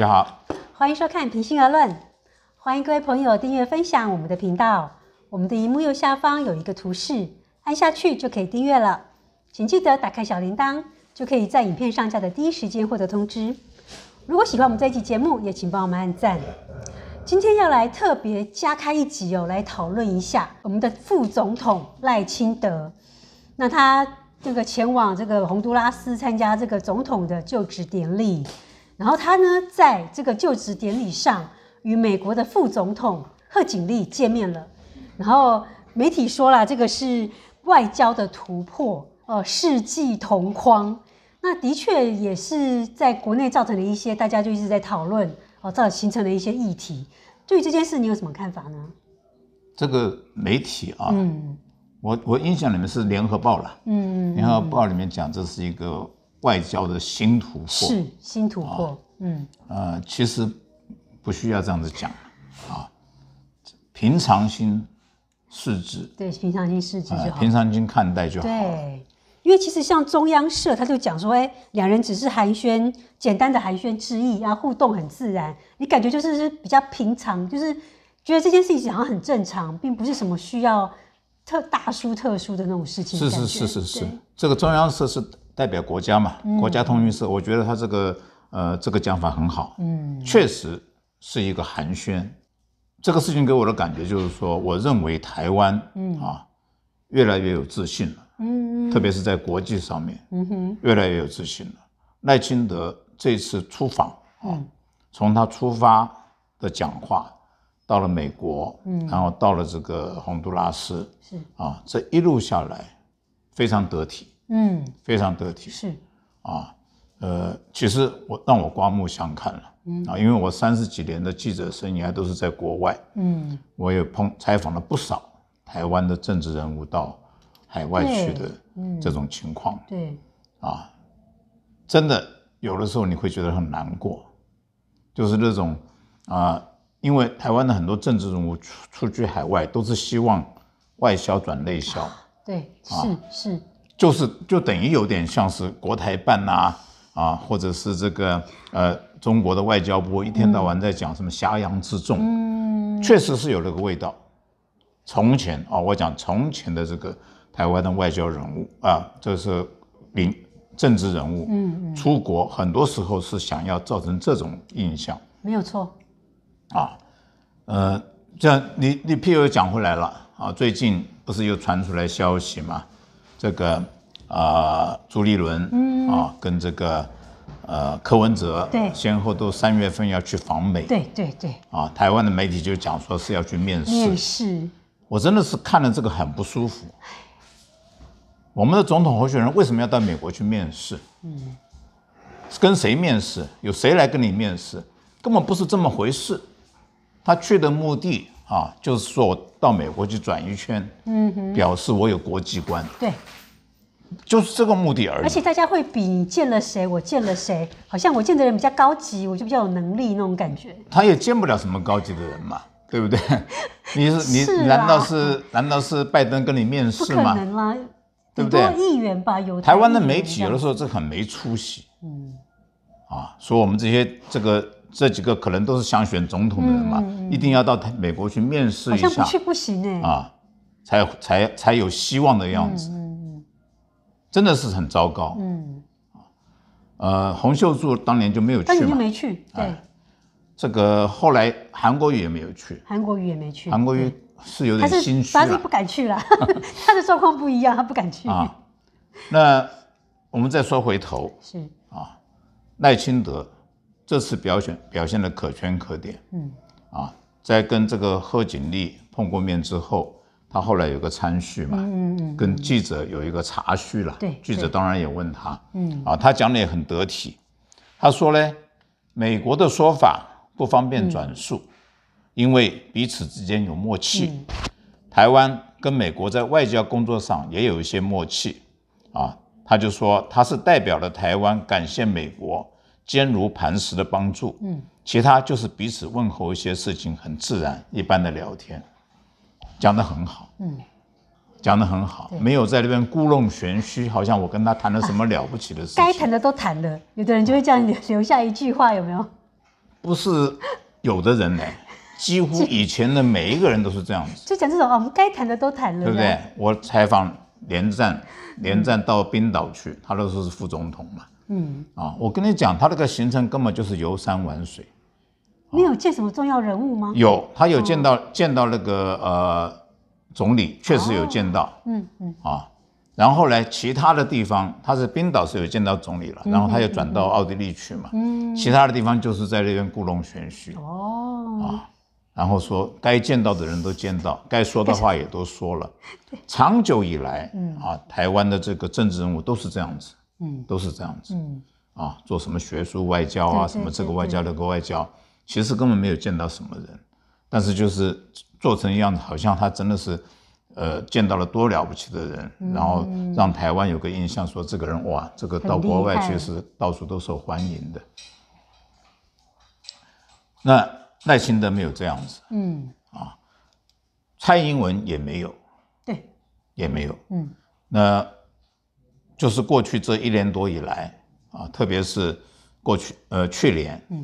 大家好，欢迎收看《平心而论》，欢迎各位朋友订阅分享我们的频道。我们的荧幕右下方有一个图示，按下去就可以订阅了。请记得打开小铃铛，就可以在影片上架的第一时间获得通知。如果喜欢我们这一集节目，也请帮我们按赞。今天要来特别加开一集哦，来讨论一下我们的副总统赖清德。那他这个前往这个洪都拉斯参加这个总统的就职典礼。然后他呢，在这个就职典礼上与美国的副总统贺锦丽见面了。然后媒体说了，这个是外交的突破，呃，世纪同框。那的确也是在国内造成了一些大家就一直在讨论哦，造成形成了一些议题。对于这件事，你有什么看法呢？这个媒体啊，嗯，我我印象里面是《联合报》了，嗯，《联合报》里面讲这是一个。外交的新突破是新突破，嗯，呃，其实不需要这样子讲啊。平常心视之，对，平常心视之，啊，平常心看待就好。对，因为其实像中央社，他就讲说，哎，两人只是寒暄，简单的寒暄之意啊，互动很自然，你感觉就是是比较平常，就是觉得这件事情好像很正常，并不是什么需要特大殊特殊的那种事情。是是是是是，这个中央社是。代表国家嘛，国家通讯社，我觉得他这个，呃，这个讲法很好，嗯，确实是一个寒暄。这个事情给我的感觉就是说，我认为台湾，嗯啊，越来越有自信了，嗯，特别是在国际上面，嗯哼，越来越有自信了。赖清德这次出访啊，从他出发的讲话，到了美国，嗯，然后到了这个洪都拉斯，是啊，这一路下来非常得体。嗯，非常得体，是，啊，呃，其实我让我刮目相看了，啊，因为我三十几年的记者生涯都是在国外，嗯，我也碰采访了不少台湾的政治人物到海外去的，嗯，这种情况，对，啊，真的有的时候你会觉得很难过，就是那种啊，因为台湾的很多政治人物出出去海外都是希望外销转内销，对，是是。就是就等于有点像是国台办呐啊，或者是这个呃中国的外交部一天到晚在讲什么“挟洋之重，嗯，确实是有那个味道。从前啊，我讲从前的这个台湾的外交人物啊，这是领政治人物，嗯嗯，出国很多时候是想要造成这种印象，没有错。啊，呃，这样你你譬如讲回来了啊，最近不是又传出来消息嘛？这个啊，朱立伦啊，跟这个呃柯文哲，对，先后都三月份要去访美，对对对，啊，台湾的媒体就讲说是要去面试，面试，我真的是看了这个很不舒服。我们的总统候选人为什么要到美国去面试？嗯，跟谁面试？有谁来跟你面试？根本不是这么回事。他去的目的。啊，就是说到美国去转一圈，嗯，表示我有国际观，对，就是这个目的而已。而且大家会比你见了谁，我见了谁，好像我见的人比较高级，我就比较有能力那种感觉。他也见不了什么高级的人嘛，对不对？你是你难道是难道是拜登跟你面试吗？不可能啦，对不对？议员吧，有台湾的媒体有的时候这很没出息，嗯，啊，说我们这些这个。这几个可能都是想选总统的人嘛，一定要到美国去面试一下，好像不去不行哎，啊，才才才有希望的样子，嗯真的是很糟糕，嗯，呃，洪秀柱当年就没有去嘛，但就没去，对，这个后来韩国瑜也没有去，韩国瑜也没去，韩国瑜是有点心虚，他是不敢去了，他的状况不一样，他不敢去啊。那我们再说回头是啊，赖清德。这次表现表现的可圈可点，嗯，啊，在跟这个贺锦丽碰过面之后，他后来有个参叙嘛，嗯嗯，跟记者有一个茶叙了，对，记者当然也问他，嗯，啊，他讲的也很得体，他说呢，美国的说法不方便转述，因为彼此之间有默契，台湾跟美国在外交工作上也有一些默契，啊，他就说他是代表了台湾，感谢美国。坚如磐石的帮助，嗯，其他就是彼此问候一些事情，很自然一般的聊天，讲得很好，嗯，讲得很好，没有在那边故弄玄虚，好像我跟他谈了什么了不起的事情。该谈的都谈了，有的人就会这样留下一句话，有没有？不是，有的人呢，几乎以前的每一个人都是这样子。就讲这种哦，我们该谈的都谈了，对不对？我采访连战，连战到冰岛去，他那时候是副总统嘛。嗯啊，我跟你讲，他那个行程根本就是游山玩水，你有见什么重要人物吗？有，他有见到见到那个呃总理，确实有见到，嗯嗯啊，然后呢，其他的地方他是冰岛是有见到总理了，然后他又转到奥地利去嘛，嗯。其他的地方就是在那边故弄玄虚哦啊，然后说该见到的人都见到，该说的话也都说了，长久以来嗯啊，台湾的这个政治人物都是这样子。嗯，都是这样子。嗯，啊，做什么学术外交啊，什么这个外交那个外交，其实根本没有见到什么人，但是就是做成样子，好像他真的是，呃，见到了多了不起的人，然后让台湾有个印象，说这个人哇，这个到国外确实到处都受欢迎的。那耐心的没有这样子。嗯，啊，蔡英文也没有。对。也没有。嗯。那。就是过去这一年多以来啊，特别是过去呃去年，嗯，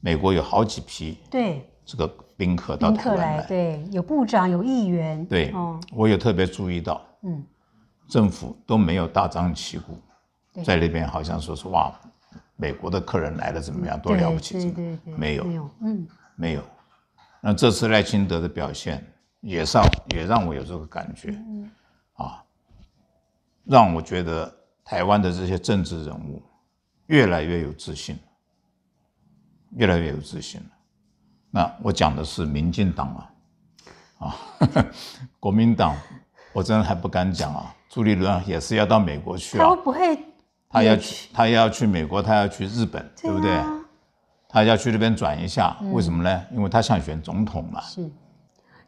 美国有好几批对这个宾客到台湾来，对，有部长，有议员，对我也特别注意到，嗯，政府都没有大张旗鼓在那边，好像说是哇，美国的客人来了怎么样，多了不起，对对对，没有，嗯，没有，那这次赖清德的表现，也让也让我有这个感觉，嗯，啊。让我觉得台湾的这些政治人物越来越有自信，越来越有自信那我讲的是民进党啊，啊，国民党，我真的还不敢讲啊。朱立伦也是要到美国去，他不会，他要去，他要去美国，他要去日本，对不对？他要去那边转一下，为什么呢？因为他想选总统嘛。是，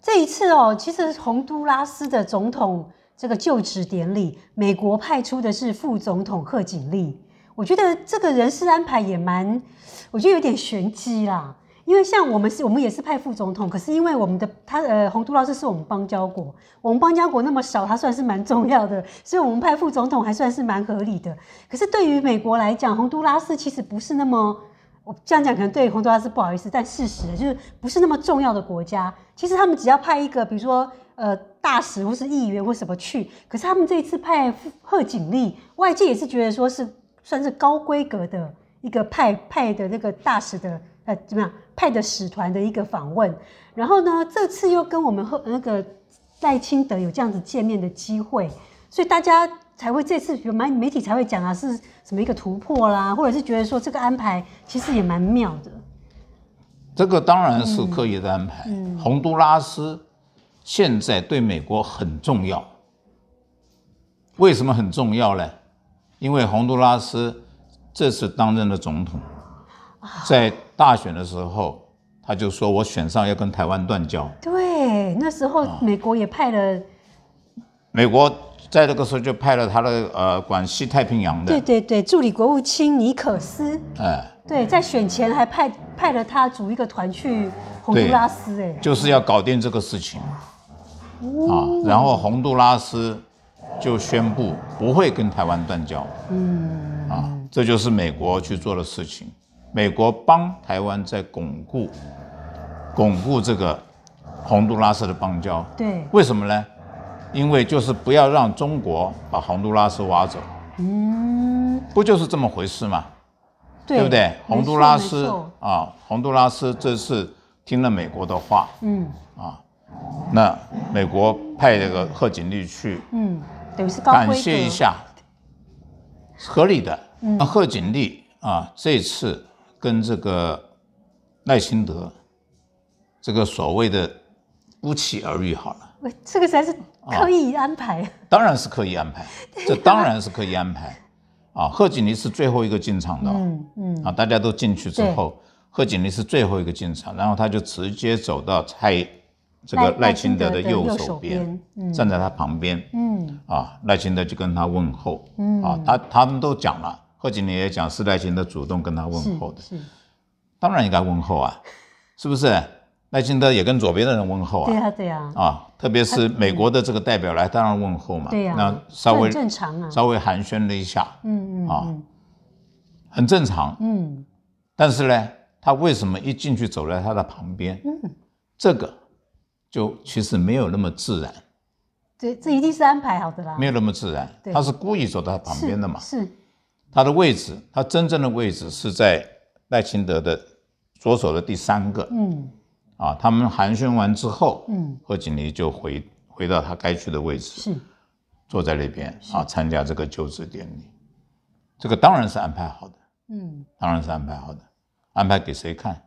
这一次哦，其实洪都拉斯的总统。这个就职典礼，美国派出的是副总统贺锦丽。我觉得这个人事安排也蛮，我觉得有点玄机啦。因为像我们是，我们也是派副总统，可是因为我们的他呃，洪都拉斯是我们邦交国，我们邦交国那么少，他算是蛮重要的，所以我们派副总统还算是蛮合理的。可是对于美国来讲，洪都拉斯其实不是那么，我这样讲可能对洪都拉斯不好意思，但事实就是不是那么重要的国家。其实他们只要派一个，比如说呃。大使或是议员或什么去，可是他们这一次派贺锦丽，外界也是觉得说是算是高规格的一个派派的那个大使的呃怎么样派的使团的一个访问，然后呢这次又跟我们和那个赖清德有这样子见面的机会，所以大家才会这次有媒媒体才会讲啊是什么一个突破啦，或者是觉得说这个安排其实也蛮妙的。这个当然是刻意的安排，洪都拉斯。现在对美国很重要，为什么很重要呢？因为洪都拉斯这次担任的总统，在大选的时候，他就说：“我选上要跟台湾断交。”对，那时候美国也派了，美国在那个时候就派了他的呃，广西太平洋的，对对对，助理国务卿尼克斯，哎，对，在选前还派派了他组一个团去。洪都拉斯哎，就是要搞定这个事情，啊，然后洪都拉斯就宣布不会跟台湾断交，嗯，啊，这就是美国去做的事情，美国帮台湾在巩固，巩固这个洪都拉斯的邦交，对，为什么呢？因为就是不要让中国把洪都拉斯挖走，嗯，不就是这么回事吗？对不对？洪都拉斯啊，洪都拉斯这是。听了美国的话，嗯啊，那美国派这个贺锦丽去，嗯，感谢一下，合理的。那贺锦丽啊，这次跟这个赖清德这个所谓的不期而遇，好了，这个才是刻意安排。当然是刻意安排，这当然是刻意安排。啊，贺锦丽是最后一个进场的，嗯嗯啊，大家都进去之后。贺锦丽是最后一个进场，然后他就直接走到蔡这个赖清德的右手边，站在他旁边。嗯啊，赖清德就跟他问候。嗯啊，他他们都讲了，贺锦丽也讲，是赖清德主动跟他问候的。是是，当然应该问候啊，是不是？赖清德也跟左边的人问候啊。对呀，对呀。啊，特别是美国的这个代表来，当然问候嘛。对呀。那稍微正常啊，稍微寒暄了一下。嗯嗯啊，很正常。嗯，但是呢。他为什么一进去走在他的旁边？嗯，这个就其实没有那么自然。这这一定是安排好的啦。没有那么自然，他是故意走到他旁边的嘛。是他的位置，他真正的位置是在赖清德的左手的第三个。嗯，啊，他们寒暄完之后，嗯，贺锦丽就回回到他该去的位置，是坐在那边啊，参加这个就职典礼。这个当然是安排好的，嗯，当然是安排好的。安排给谁看？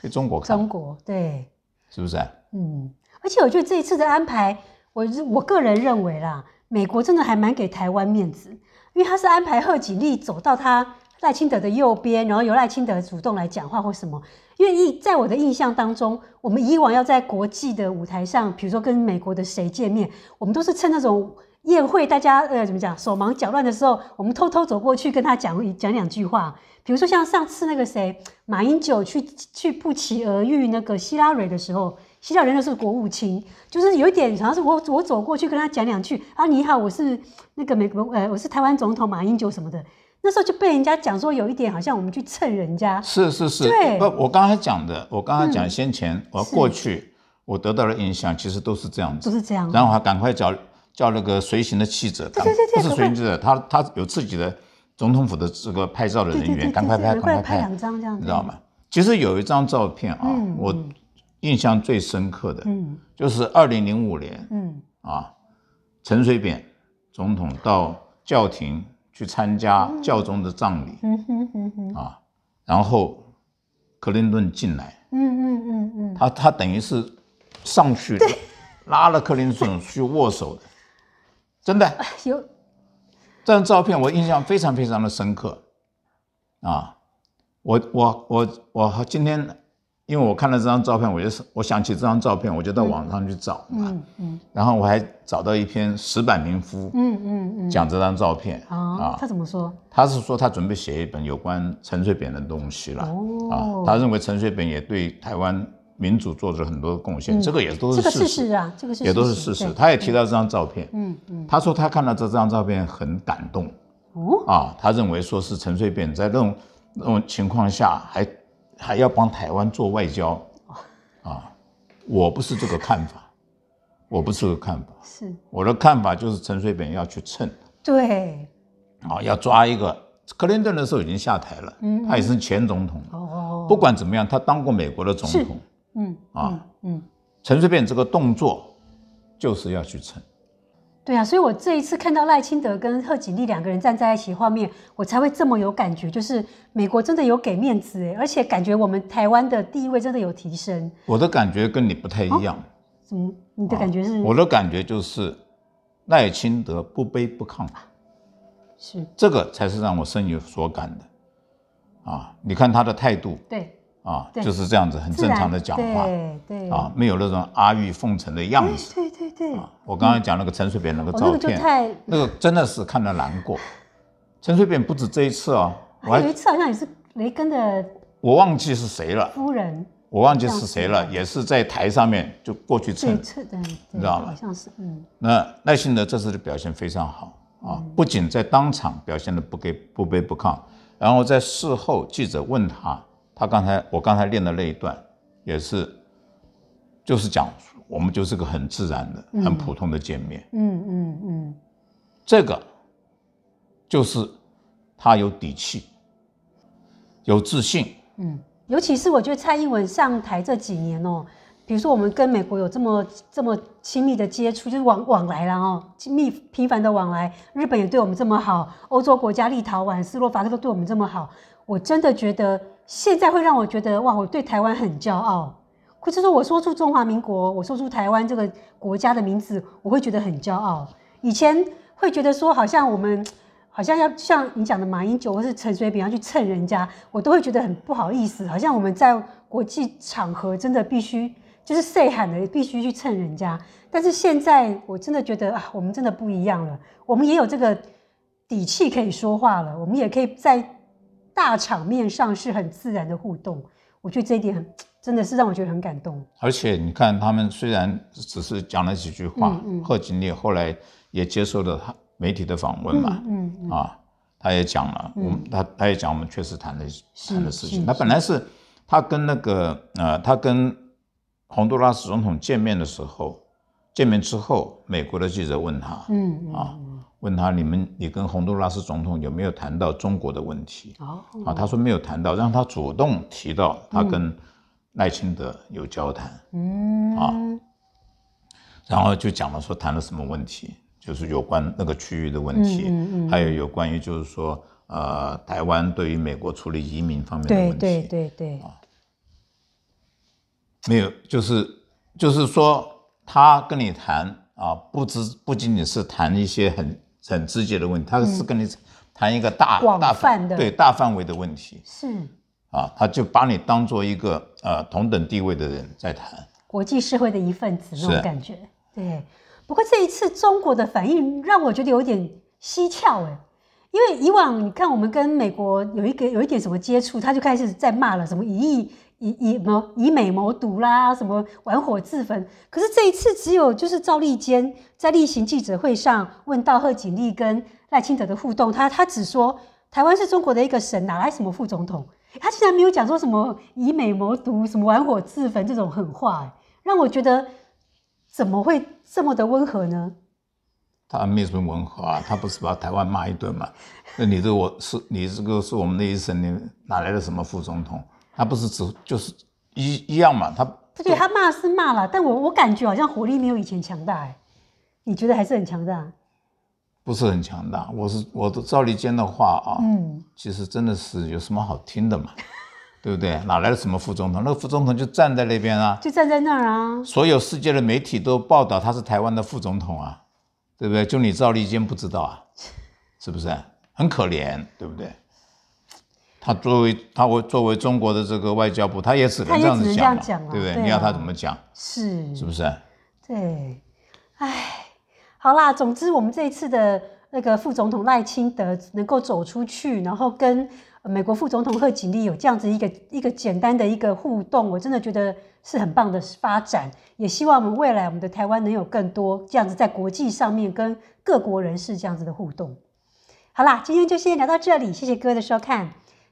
给中国看。中国对，是不是？嗯，而且我觉得这一次的安排，我我个人认为啦，美国真的还蛮给台湾面子，因为他是安排贺锦丽走到他赖清德的右边，然后由赖清德主动来讲话或什么。因为在我的印象当中，我们以往要在国际的舞台上，比如说跟美国的谁见面，我们都是趁那种。宴会，大家呃，怎么讲？手忙脚乱的时候，我们偷偷走过去跟他讲讲两句话。比如说，像上次那个谁，马英九去去不期而遇那个希拉蕊的时候，希拉蕊那是国务卿，就是有一点好像是我我走过去跟他讲两句啊，你好，我是那个美国呃，我是台湾总统马英九什么的。那时候就被人家讲说有一点好像我们去蹭人家。是是是，对，不，我刚才讲的，我刚才讲先前我过去我得到的印象其实都是这样子，都是这样。然后还赶快找。叫那个随行的记者，不是随行记者，他他有自己的总统府的这个拍照的人员，赶快拍，赶快拍两张，这样你知道吗？其实有一张照片啊，我印象最深刻的，嗯，就是二零零五年，嗯，啊，陈水扁总统到教廷去参加教宗的葬礼，嗯啊，然后克林顿进来，嗯嗯嗯嗯，他他等于是上去拉了克林顿去握手的。真的有这张照片，我印象非常非常的深刻啊！我我我我今天，因为我看了这张照片，我就是我想起这张照片，我就到网上去找嘛。嗯嗯。然后我还找到一篇《石板民夫》。嗯嗯。讲这张照片啊，他怎么说？他是说他准备写一本有关陈水扁的东西了啊。他认为陈水扁也对台湾。民主做了很多贡献，这个也都是事实啊，这个也都是事实。他也提到这张照片，嗯嗯，他说他看到这张照片很感动，哦，啊，他认为说是陈水扁在这种那种情况下还还要帮台湾做外交，啊，我不是这个看法，我不是这个看法，是我的看法就是陈水扁要去蹭，对，啊，要抓一个克林顿的时候已经下台了，嗯，他也是前总统，哦哦，不管怎么样，他当过美国的总统。嗯啊嗯，陈水扁这个动作，就是要去撑。对啊，所以我这一次看到赖清德跟贺锦丽两个人站在一起画面，我才会这么有感觉，就是美国真的有给面子哎，而且感觉我们台湾的地位真的有提升。我的感觉跟你不太一样。怎么？你的感觉是？我的感觉就是，赖清德不卑不亢，是这个才是让我深有所感的。啊，你看他的态度。对。啊，就是这样子，很正常的讲话，对对，啊，没有那种阿谀奉承的样子，对对对。我刚才讲那个陈水扁那个照片，那个就太那个真的是看得难过。陈水扁不止这一次哦，还有一次好像也是雷根的，我忘记是谁了，夫人，我忘记是谁了，也是在台上面就过去蹭蹭，你知道吗？好像是，嗯。那赖幸德这次的表现非常好啊，不仅在当场表现的不给不卑不亢，然后在事后记者问他。他刚才我刚才练的那一段，也是，就是讲我们就是个很自然的、很普通的见面。嗯嗯嗯，这个就是他有底气，有自信。嗯，尤其是我觉得蔡英文上台这几年哦，比如说我们跟美国有这么这么亲密的接触，就是往往来啦哦，亲密频繁的往来。日本也对我们这么好，欧洲国家立陶宛、斯洛伐克都对我们这么好。我真的觉得现在会让我觉得哇，我对台湾很骄傲，或者说我说出中华民国，我说出台湾这个国家的名字，我会觉得很骄傲。以前会觉得说好像我们好像要像你讲的马英九或是陈水扁要去蹭人家，我都会觉得很不好意思，好像我们在国际场合真的必须就是 say 喊的，必须去蹭人家。但是现在我真的觉得啊，我们真的不一样了，我们也有这个底气可以说话了，我们也可以在。大场面上是很自然的互动，我觉得这一点真的是让我觉得很感动。而且你看，他们虽然只是讲了几句话，贺锦丽后来也接受了他媒体的访问嘛，嗯啊，他也讲了，我们他他也讲我们确实谈的谈的事情。他本来是他跟那个啊，他跟洪都拉斯总统见面的时候，见面之后，美国的记者问他，嗯啊。问他你们你跟洪都拉斯总统有没有谈到中国的问题？哦，啊，他说没有谈到，让他主动提到他跟赖清德有交谈，嗯，啊，然后就讲了说谈了什么问题，就是有关那个区域的问题，还有有关于就是说呃台湾对于美国处理移民方面的问题，对对对对，没有，就是就是说他跟你谈啊，不知不仅仅是谈一些很。很直接的问题，他是跟你谈一个大大范围的对大范围的问题是啊，他就把你当做一个呃同等地位的人在谈，国际社会的一份子那种感觉。对，不过这一次中国的反应让我觉得有点蹊跷哎，因为以往你看我们跟美国有一个有一点什么接触，他就开始在骂了什么一亿。以以谋以美谋独啦，什么玩火自焚？可是这一次只有就是赵立坚在例行记者会上问到贺锦丽跟赖清德的互动，他他只说台湾是中国的一个省，哪来什么副总统？他竟然没有讲说什么以美谋独、什么玩火自焚这种狠话，让我觉得怎么会这么的温和呢？他没什么温和啊，他不是把台湾骂一顿吗？那你这我是你这个是我们的一省，你哪来的什么副总统？他不是只就是一一样嘛？他不对，他骂是骂了，但我我感觉好像火力没有以前强大哎。你觉得还是很强大？不是很强大。我是我的赵立坚的话啊，嗯，其实真的是有什么好听的嘛，对不对？哪来的什么副总统？那个副总统就站在那边啊，就站在那儿啊。所有世界的媒体都报道他是台湾的副总统啊，对不对？就你赵立坚不知道啊，是不是？很可怜，对不对？他作为他为作为中国的这个外交部，他也只能这样子讲，对不对？你要他怎么讲？是，是不是？对，哎，好啦，总之我们这一次的那个副总统赖清德能够走出去，然后跟美国副总统贺锦丽有这样子一个一个简单的一个互动，我真的觉得是很棒的发展。也希望我们未来我们的台湾能有更多这样子在国际上面跟各国人士这样子的互动。好啦，今天就先聊到这里，谢谢各位的收看。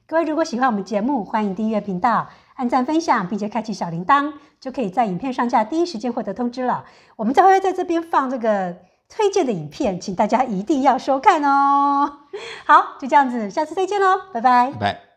各位如果喜欢我们节目，欢迎订阅频道、按赞、分享，并且开启小铃铛，就可以在影片上架第一时间获得通知了。我们将会在这边放这个推荐的影片，请大家一定要收看哦。好，就这样子，下次再见喽，拜拜。拜。